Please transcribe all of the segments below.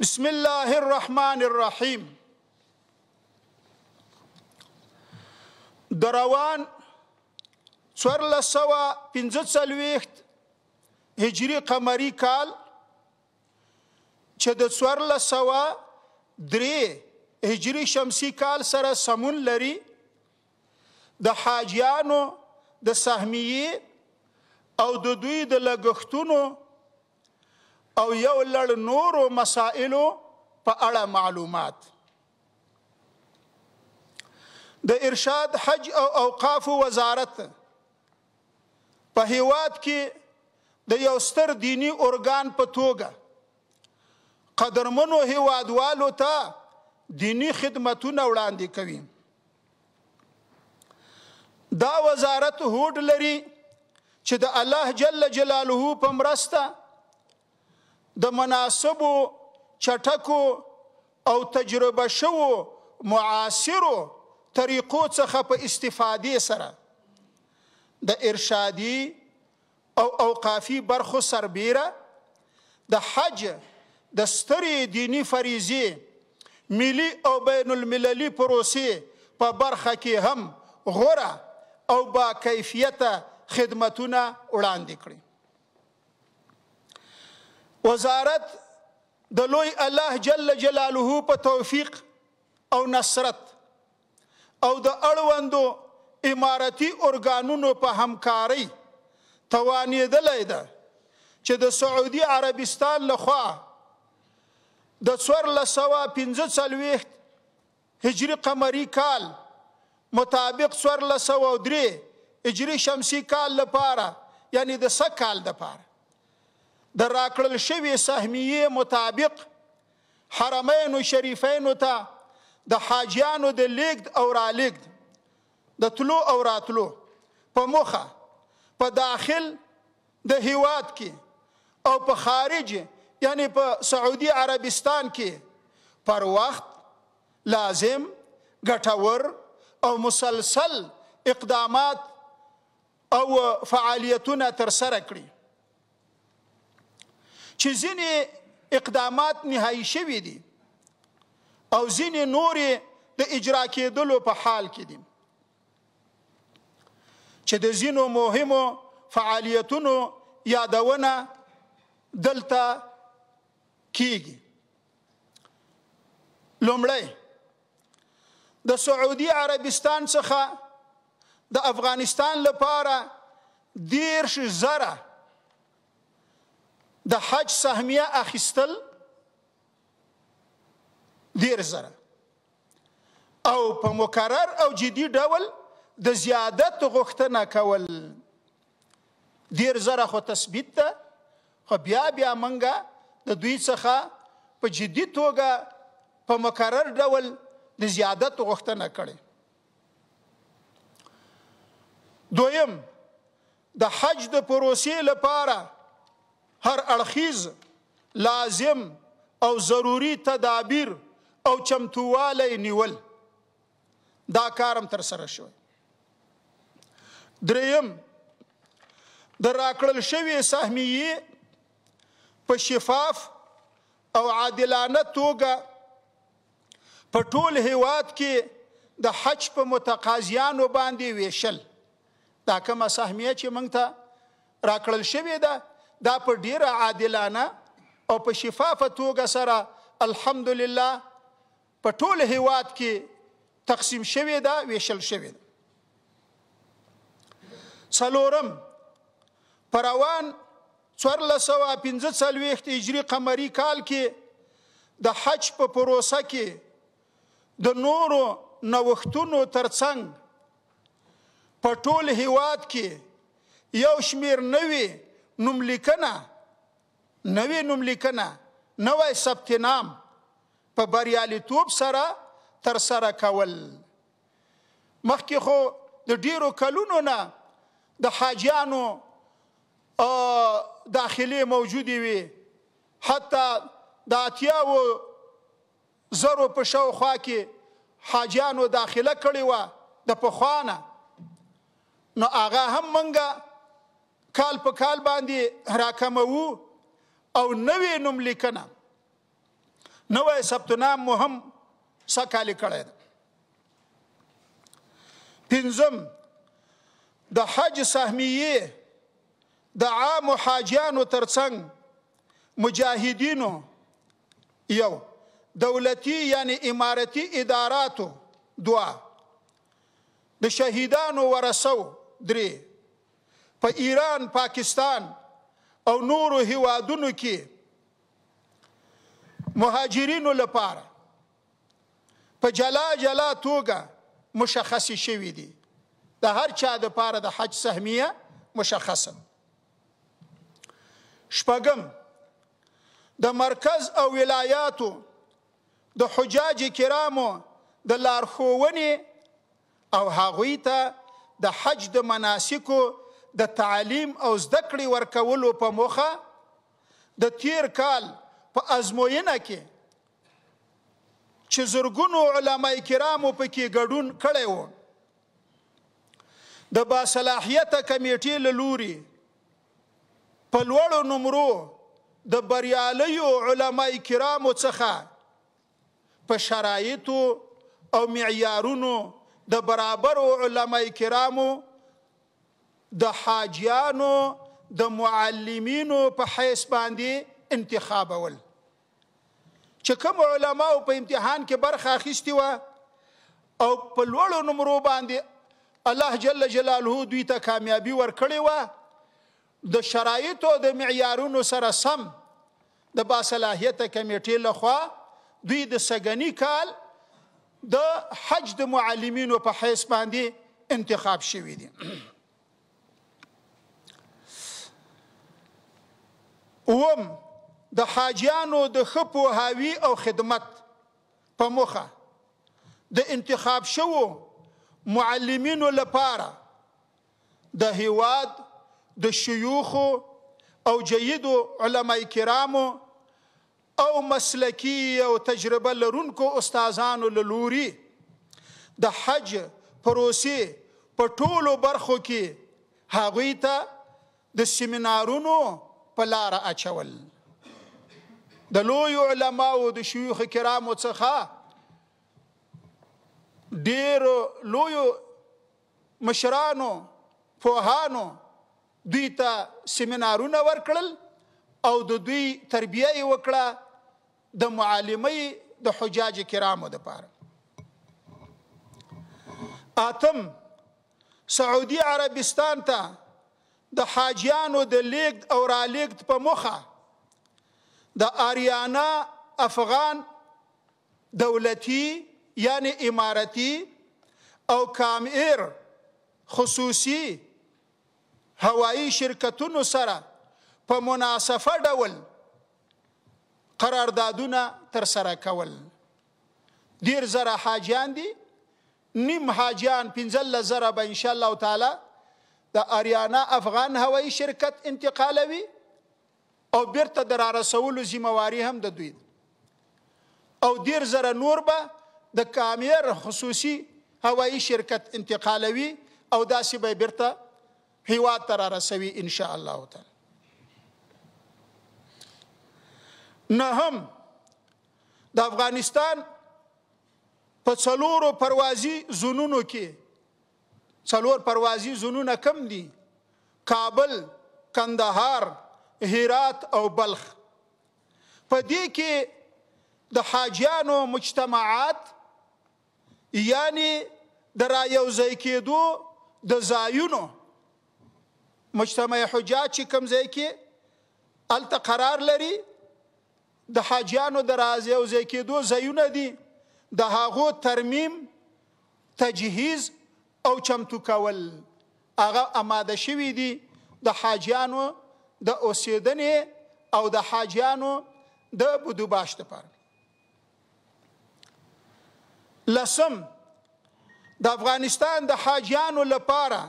بسم الله الرحمن الرحیم دروان څوارل سوا پنځه څلويخت هجری قمری کال چې د څوارل سوا درې هجری شمسی کال سره سمون لري د حاجیانو د سهمیه او د دوی د لګښتونو او یو لړ نورو مسائلو په اړه معلومات د ارشاد حج او اوقاف وزارت په هیواد کې د یو ستر دینی اورګان په توګه قدرمنو هیوادوالو ته دینی خدمتونه وړاندې کوي دا وزارت هوډ لري چې د الله جل جلاله په مرسته د مناسبو چټکو او تجربه شوو معاصرو طریقو څخه په استفادې سره د ارشادي او اوقافي برخو سربیره د حج د سترې دینی فریضې ملی او بین المللي پروسې په برخه کې هم غوره او با کیفیت خدمتونه وړاندې کړي وزارت د لوی الله جل جلاله په توفیق او نصرت او د اړوندو اماراتي اورګانونو په همکاري توانیدلې ده چې د سعودي عربستان لخوا د 1415 هجری قمری کال مطابق 1403 هجری شمسی کال لپاره یعنی د سکه کال لپاره د راکړل شوی سهمیه مطابق حرمین او شریفین ته د حاجیانو د لیګد او را لیګد د تلو او راتلو په مخه په داخل د هیواد کې او په خارج یعنی په سعودي عربستان کې پر وخت لازم ګټور او مسلسل اقدامات او فعالیتونه تر سره کړی چې ځینې اقدامات نهایی شوي دي او ځینې نورې د اجرا کېدلو په حال کې دي چې د ځینو مهمو فعالیتونو یادونه دلته کیږي لومړی د سعودي عربستان څخه د افغانستان لپاره دیرش زره د حج سهمیه اخیستل ډیر زره او په مکرر او جدي ډول د زیادت غوښتنه کول ډیر زره خو تثبیت ده خو بیا بیا منګه د دوی څخه په جدي توګه په مکرر ډول د زیادت غوښتنه کړي دویم د حج د پروسې لپاره هر اړخیز لازم او ضروری تدابیر او چمتوالی نیول دا کارم تر سره شوی دریم د راکړل شوی سهمیه په شفاف او عادلانه توګه په ټول هیواد کې د حج په متقاضیانو باندې ویشل دا کومه سهمیه چې موږ ته راکړل شوې ده دا په ډیره عادلانه او په شفافه توګه سره الحمدلله په ټول هیواد کې تقسیم شوې ده ویشل شوې ده څلورم پروان څوارلس سوه پنځه څلوېښت هجري قمري کال کې د حج په پروسه کې د نورو نوښتونو ترڅنګ په ټول هیواد کې یو شمیر نوي نوم لیکنه نوې نوم لیکنه نوې ثبت نام په بریالیتوب سره تر سره کول مخکې خو د ډیرو کلونو نه د حاجیانو داخلي موجودی وي حتی د اتیاو زرو په شاوخوا کې حاجیانو داخله کړې وه د پخوانه نو هغه هم منګه کال په کال باندې راکمو او نوې نوم لیکنه نوې سبتنام مو هم سکالي کړی ده پنځم د حج سهمیه د عام حاجیانو ترڅنګ مجاهدینو یو دولتي یعنی امارتي اداراتو دوا د شهیدانو ورسو درې په پا ایران پاکستان او نورو هیوادونو کې مهاجرینو لپاره په جلا جلا توګه مشخص شوی دی د هر چا د پاره د حج سهمیه مشخصه شپږم د مرکز او ولایاتو د حجاج کرامو د لارښوونې او هغوی ته د حج د مناسکو د تعلیم او زده کړې ورکولو په موخه د تیر کال په ازموینه کې چې زرګونو علما کرامو پکې ګډون کړی و د باصلاحیته کمیټې له لوري په لوړو نمرو د بریالیو علما کرامو څخه په شرایطو او معیارونو د برابرو علما کرامو د حاجیانو د معلمینو په حیث باندې انتخابول چې کوم علما په امتحان کې برخه اخیستی و او په لوړو نمرو باندې الله جل جلاله دوی ته کامیابی ورکړې و د شرایطو د معیارونو سره سم د باصلاحیت کمیټې لخوا دوی د سګنی کال د حج د معلمینو په حیث باندې انتخاب شوی دي اوم د حاجیانو د خپو هاوی او خدمت په مخه د انتخاب شوو معلمینو لپاره د هیواد د شيوخ او جیدو علما کرامو او مسلکی او تجربه لرونکو استادانو لوري د حج پروسې په ټولو برخو کې هغوی ته د سیمینارونو په لار اچول د لوی علما او د شيوخ کرامو څخه ډیر لوی مشرانو فوهانو دوی ته سیمینارونه ورکړل او د دوی تربیه وکړه د معالمې د حجاج کرامو لپاره اتم سعودي عربستان ته د حاجیانو د لیګ او را لیګ په مخه د آریانا افغان دولتي یعنی اماراتي او کامیر خصوصي هوایی شرکتونو سره په مناسبه ډول قراردادونه تر سره کول ډیر زره حاجیان دي نیم حاجیان 15 زره به ان شاء الله تعالی د اریانا افغان هوایی شرکت انتقالوي او بیرته در رسولو ذمہواری هم د دوی او ډیر زره نور به د کامیر خصوصي هوایی شرکت انتقالوي او داسې به بیرته هیواد تر رسوي ان شاء الله تعالی نه هم د افغانستان په څلورو پروازي زونونو کې څلور پروازي زونونه کم دي کابل کندهار هرات او بلخ په دې کې د حاجیانو مجتمعات یعنی د را یو ځای کېدو د ځایونو مجتمع حجاج چې کوم ځای کې الته قرار لري د حاجیانو د راځي او ځای کېدو ځایونه دي د هاغو ترمیم تجهیز او چمتو کول هغه آماده شوی دي د حاجیانو د اوسیدنې او د حاجیانو د بدو باشت لپاره لسم د افغانستان د حاجیانو لپاره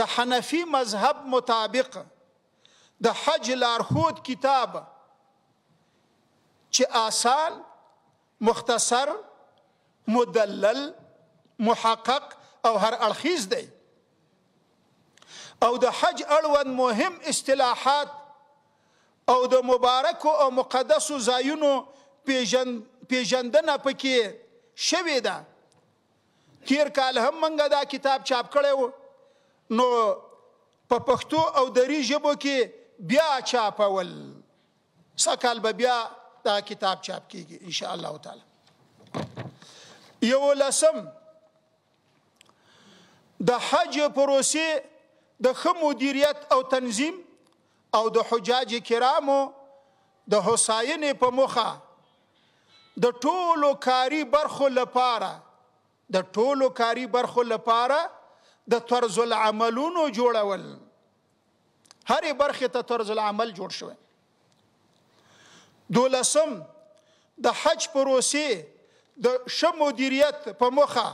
د حنفي مذهب مطابق د حج لارښود کتاب چې آسان مختصر مدلل محقق او هر اړخیز دی او د حج اړوند مهم اصطلاحات او د مبارک او مقدس زایونو پیژن پیژندنه پکې شوې ده تیر کال هم موږ دا کتاب چاپ کړو نو په پښتو او دری ژبو کې بیا چاپول سکل به بیا دا کتاب چاپ کیږي ان شاء الله تعالی یو لسم د حج پروسې د ښه مدیریت او تنظیم او د حجاج کرامو د حساین په مخه د ټولو کاری برخو لپاره د ټولو کاری برخو لپاره د طرز العملونو جوړول هرې برخې ته طرز العمل جوړ شوی دولسم د حج پروسې د ښه مدیریت په مخه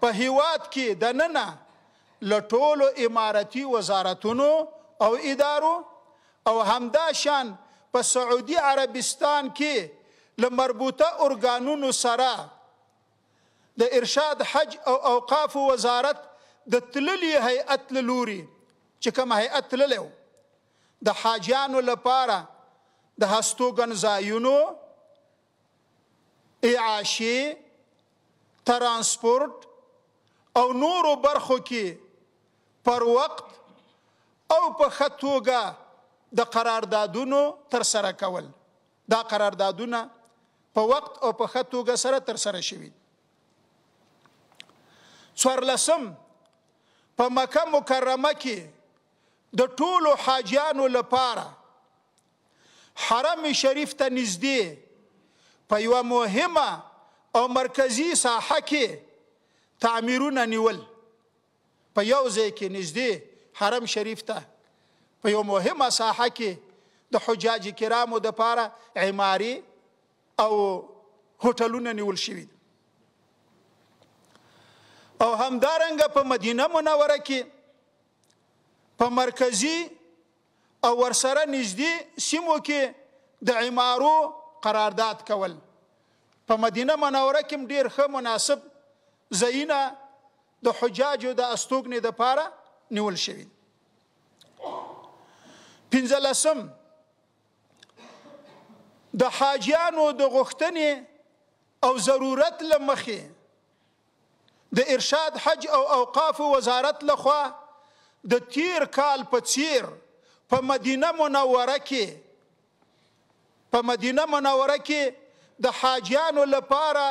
په هیواد کې د ننه لټولو اماراتي وزارتونو او ادارو او همدا شان په سعودي عربستان کې لمربوطه اورګانونو سره د ارشاد حج او اوقاف وزارت د تللی هیئت لوري چې کوم هیئت تللو د حاجانو لپاره د هستوګن زایونو اعاشي ترانسپورت او نورو برخو کې پر وخت او په خطوګه د قراردادونو تر سره کول دا قراردادونه په وخت او په خطوګه سره تر سره شوي څوارلسم په مکه مکرمه کې د ټولو حاجیانو لپاره حرم شریف ته نږدې په یو مهمه او مرکزی ساحه کې تعمیرونه نیول په یو ځای کې نږدې حرم شریف ته په یو مهمه ساحه کې د حجاج کرامو د پاره عماري او هوټلونه نیول شوي او همدارنګه په مدینه منوره کې په مرکزی او ورسره نږدې سیمو کې د عمارو قرارداد کول په مدینه منوره کې ډیر ښه مناسب زینا د حجاجو د استوګنې د پاره نیول شوی پنځلسم د حاجیانو د غوښتنې او ضرورت لمخې د ارشاد حج او اوقاف وزارت لخوا د تیر کال په تیر په مدینه منوره کې په مدینه منوره کې د حاجیانو لپاره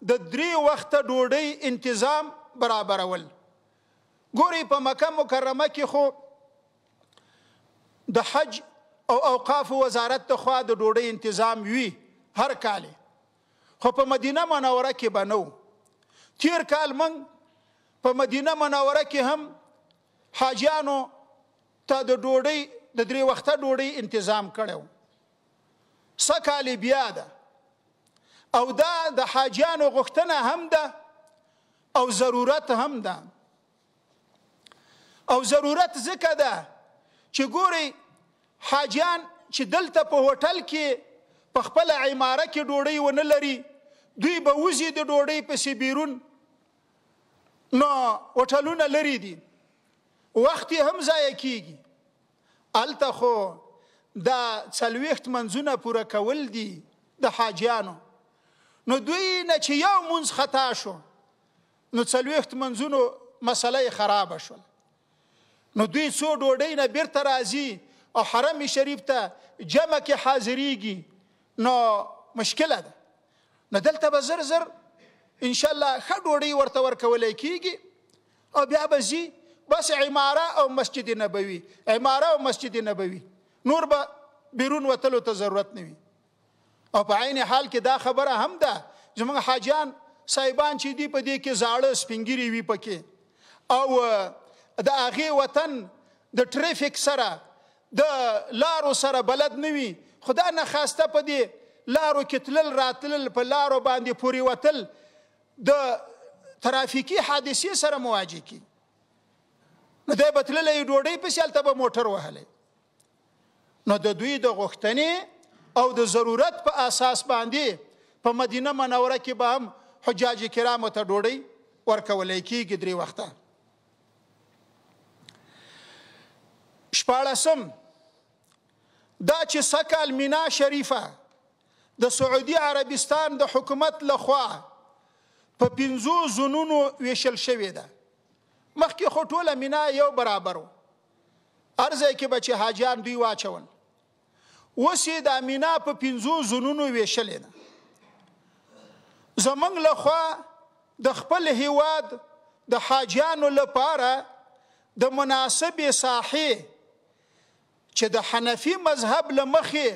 د درې وخته ډوډۍ انتظام برابرول ګوري په مکه مکرمه کې خو د حج او اوقاف وزارت ته خوا د ډوډۍ انتظام وی هر کال خو په مدینه منوره کې بنو تیر کال من په مدینه منوره کې هم حاجیانو ته د ډوډۍ د درې وخته ډوډۍ انتظام کړو سکه بیا ده او دا د حاجیانو غوښتنه هم ده او ضرورت هم ده او ضرورت ځکه ده چې ګوري حاجیان چې دلته په هوټل کې په خپل عماره کې ډوډۍ ونه لري دوی به وزي د ډوډۍ پسې بیرون نو هوټلونه لري دي وخت هم ضایع کیږي الته خو دا څلويخت منځونه پوره کول دي د حاجیانو نو دوی نه چې یو مونږ خطا شو نو څلويخت منځونو مسله خراب شول نو دوی څو ډوډۍ نه بیرته راځي او حرم شریف ته جمع کې حاضرېږي نو مشکله ده نو دلته به زر زر ان شاء الله ښه ډوډۍ ورته ورکولای کیږي او بیا به زی بس عماره او مسجد نبوي عماره او مسجد نبوي نور به بیرون وتلو ته ضرورت نه وي او په عین حال کې دا خبره هم ده زموږ حاجان صاحبان چې دی په دې کې زاړه سپینګری وی پکې او د هغه وطن د ټریفیک سره د لارو سره بلد نوي خدا نه خواسته په دې لارو کې تلل راتلل په لارو باندې پوری وتل د ترافیکی حادثې سره مواجه کی نو دوی بتللې ډوډۍ په سیالته به موټر وهلې نو د دوی د غوښتنې او د ضرورت په اساس باندې په مدینه منوره کې به هم حجاج کرام ته ډوډۍ ورکولای کیږي درې وخته شپاړسم دا چې سکل مینا شریفه د سعودي عربستان د حکومت لخوا په پنځو زونونو ویشل شوې ده مخکې خو ټوله مینا یو برابر و هر ځای کې به چې حاجیان دوی واچول اوس یې د مینا په پنځو زونونو ویشلې ده زمنګ له خوا د خپل هیواد د حاجانو لپاره د مناسبې ساحې چې د حنفي مذهب لمخې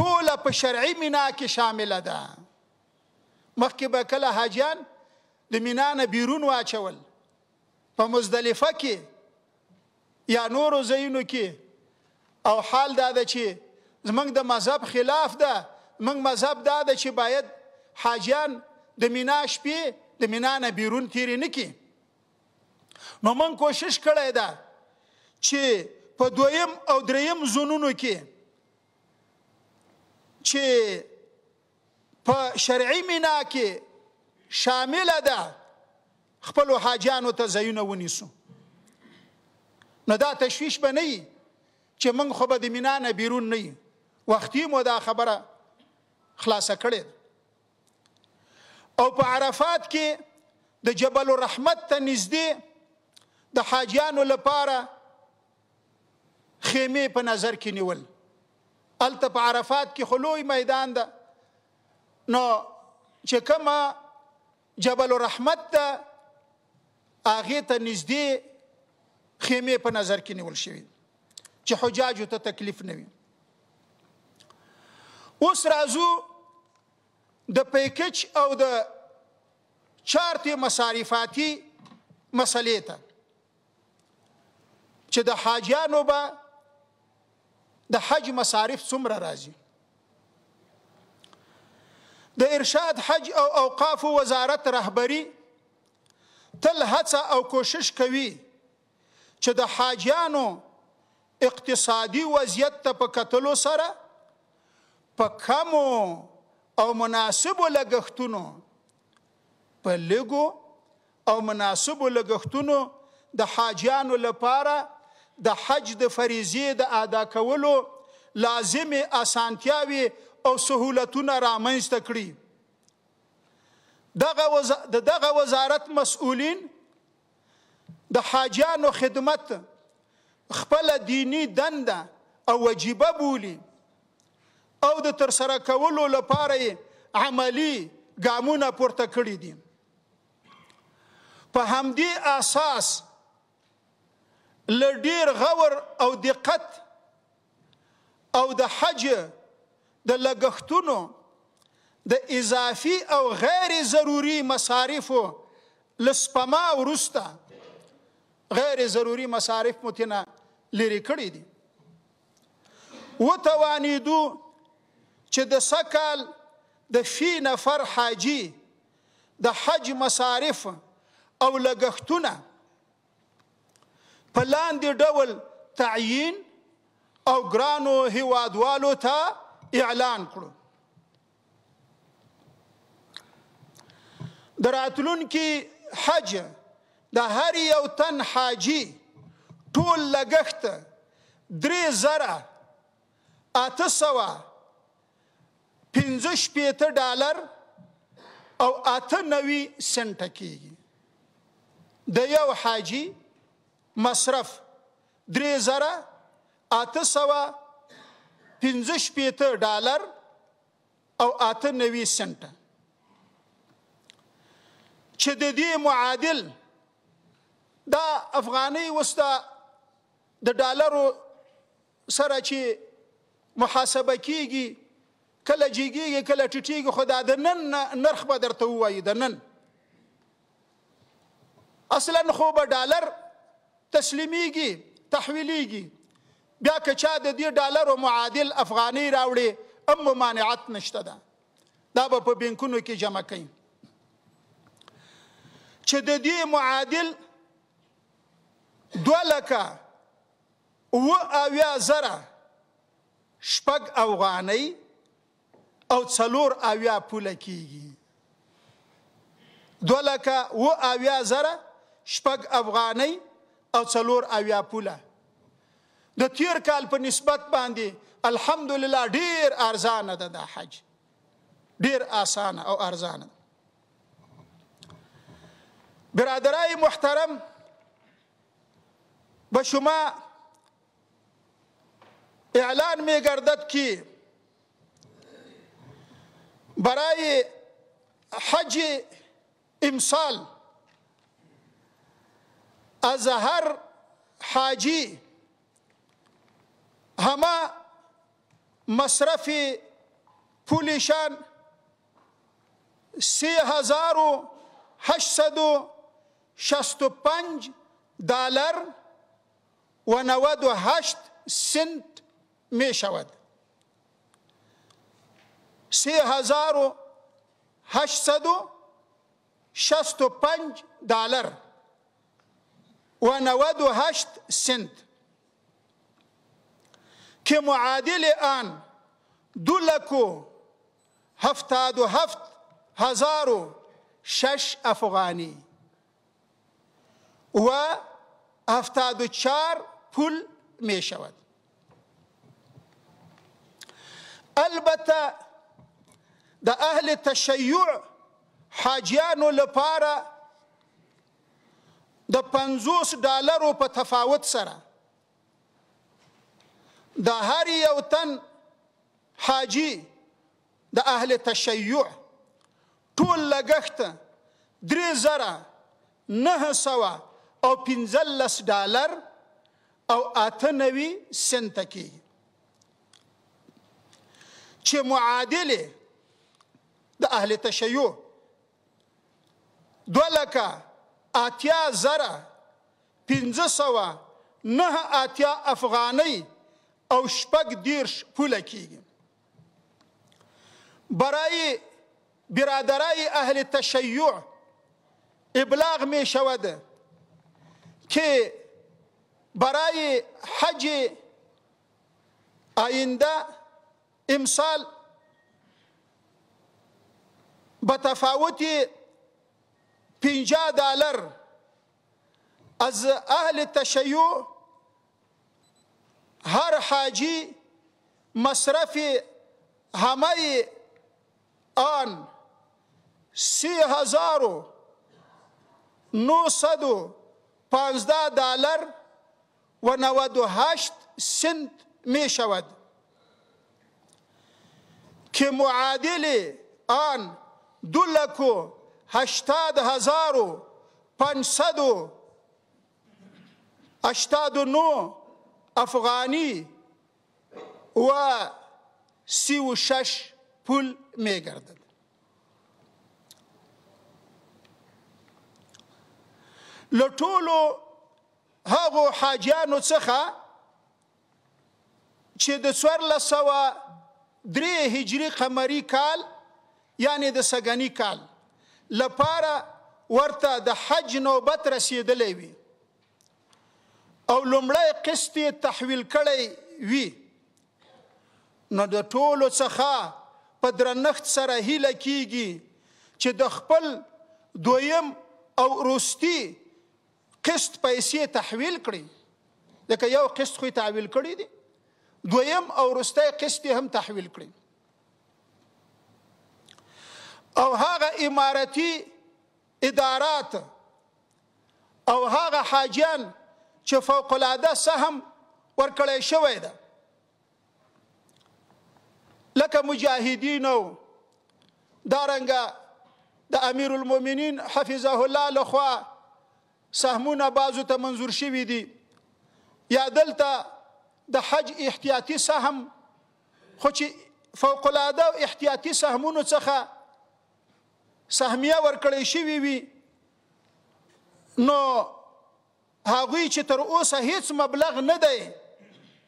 ټوله په شرعي مینا کې شامله ده مخکې به کله حاجان د مینا نه بیرون واچول په مزدلفه کې یا نورو ځایونو کې او حال دا ده چې زمنګ د مذهب خلاف ده موږ مذهب دا ده چې باید حاجیان د مینا شپې د مینا نه بیرون تیرې نه کی نو موږ کوشش کړی ده چې په دویم او دریم زونونو کې چې په شرعي مینا کې شامل ده خپل حاجانو ته زینه ونیسو نو دا تشویش به نه چې موږ خو به د مینا نه بیرون نه وختي مو دا خبره خلاصه کړې او په عرفات کې د جبل الرحمت ته نږدې د حاجیانو لپاره خیمه په نظر کې نیول الته په عرفات کې خلوی میدان ده نو چې کما جبل الرحمت ته هغه ته نږدې خیمه په نظر کې نیول شوی چې حجاج ته تکلیف نه وي اوس راځو د پیکج او د چارتي مصارفاتي مسلې ته چې د حاجیانو به د حج مصارف څومره راځي د ارشاد حج او اوقاف وزارت رهبری تل هڅه او کوشش کوي چې د حاجیانو اقتصادي وضعیت ته په کتلو سره په کمو او مناسبو لګښتونو په لګو او مناسبو لګښتونو د حاجیانو لپاره د حج د فریضې د ادا کولو لازمي اسانتیاوي او سهولتونه رامنځته کړي دغه وز... دغه وزارت مسؤلین د حاجیانو خدمت خپل دینی دنده او وجیبه بولی او د تر سره کولو لپاره عملی ګامونه پورته کړی دي په همدې اساس لډیر غور او دقت او د حج د لګښتونو د اضافي او غیر ضروري مصارفو لسپما ورسته غیر ضروري مصارف متنه لري کړی دي وتوانیدو چې د سکل د شي نفر حاجی د حج مصارف او لګښتونه په لاندې ډول تعیین او ګرانو هیوادوالو ته اعلان کړو دراتلونکي حج د هر یو تن حاجی ټول لګښت درې زره اته سوه 15 شپېته ډالر او اته نوي سنټه کېږي د یو حاجی مصرف درې زره اته سوه پنځه شپېته ډالر او اته نوي سنټه چې د دې معادل دا افغاني وستا د ډالرو سره چې محاسبه کیږي کله جیګي کله ټټیږي خو دا د نن نرخ به درته وایي د نن اصلا خو به ډالر تسلیمیږي تحویلیږي بیا که چا د دې ډالر او معادل افغاني راوړي ام ممانعت نشته ده دا به په بینکونو کې جمع کړي چې د دې معادل دولکه و اویا زره شپږ افغانۍ او څلور اویا پوله کیږي دولکه و اویا زره شپږ افغانۍ او څلور اویا پوله د تیر کال په نسبت باندې الحمدلله ډیر ارزانه ده د حج ډیر اسانه او ارزانه برادرای محترم به شما اعلان می گردد که برای حج امسال از هر حاجی همه مصرف پولشان سی هزار و هشتصد و شست و پنج دلار و نود و هشت سنت می شود 3865 دولار و 98 سنت که معادل آن دو لکو هفتاد و هفت هزار و شش افغانی و هفتاد و چار پول می شود البته د اهل تشیع حاجیانو لپاره د 50 ډالرو په تفاوت سره د هر یو تن حاجی د اهل تشیع ټول لګښت درې زره نه سوا او پنځلس ډالر او اته نوي سنت کې چې معادله د اهل تشیع دولکه اتیا زره 1500 نه اتیا افغاني او شپږ دیرش پوله کیږي برای برادرای اهل تشیع ابلاغ می شود که برای حج آینده امسال به تفاوت 50 دلار از اهل التشيع هر حاجي مصرف همه آن سی هزار و نوصد و پانزده دلار و نود و هشت سنت می شود که معادل آن دو لکو هشتاد هزارو پنجصدو هشتادو نو افغانی و سی و شش پول میگردد له ټولو هغو حاجیانو څخه چې د څوارلس سوه درې هجري قمري کال یعنی د سګنی کال لپاره ورته د حج نوبت رسیدلې وي او لمړی قسط تحویل کړی وي نو د ټولو څخه په درنښت سره هیله کیږي چې د خپل دویم او روستي قسط پیسې تحویل کړي لکه یو قسط خو تحویل کړي دي دویم او روستي قسط هم تحویل کړي او هغه اماراتي ادارات او هغه حاجیان چې فوق العاده سهم ورکړی شوی ده لکه مجاهدین او دارنګه د امیر المؤمنین حفظه الله لخوا سهمونه بازو ته منظور شوي دي یا دلته د حج احتیاطي سهم خو چې فوق العاده احتیاطي سهمونو څخه سهمیه ورکړې شوې وي نو هغوی چې تر اوسه هیڅ مبلغ نه دی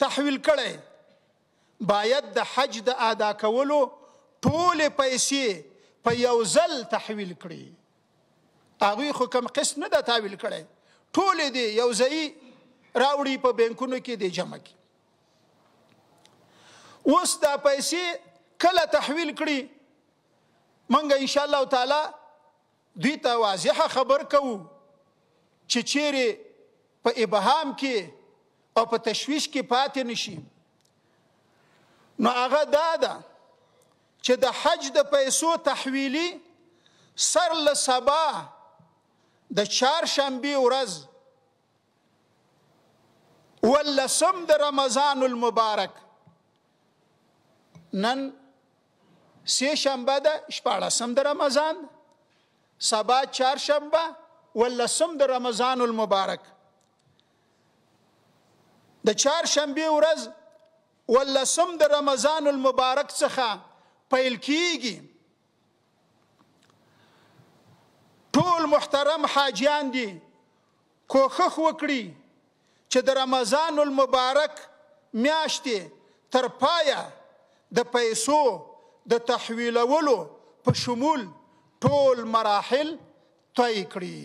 تحویل کړی باید د حج د ادا کولو ټولې پیسې په یو ځل تحویل کړي هغوی خو کم قسط نه ده تحویل کړی ټولې دی یو ځای راوړي په بینکونو کې دی جمع کی اوس دا پیسې کله تحویل کړي منګه ان شاء الله تعالی دوی ته واضحه خبر کوو چې چیرې په ابهام کې او په تشویش کې پاتې نشي نو هغه دا ده چې د حج د پیسو تحویلی سر له سبا د چهار شنبه ورځ ولسم د رمضان المبارک نن سه شنبه ده شپاړسم د رمضان سبا چهار شنبه ولسم د رمضان المبارک د چهار شنبه ورځ ولسم د رمضان المبارک څخه پیل کیږي ټول محترم حاجیان دي کوښښ وکړي چې د رمضان المبارک میاشتې تر پایه د پیسو د تحویلولو په شمول ټول مراحل طی کړي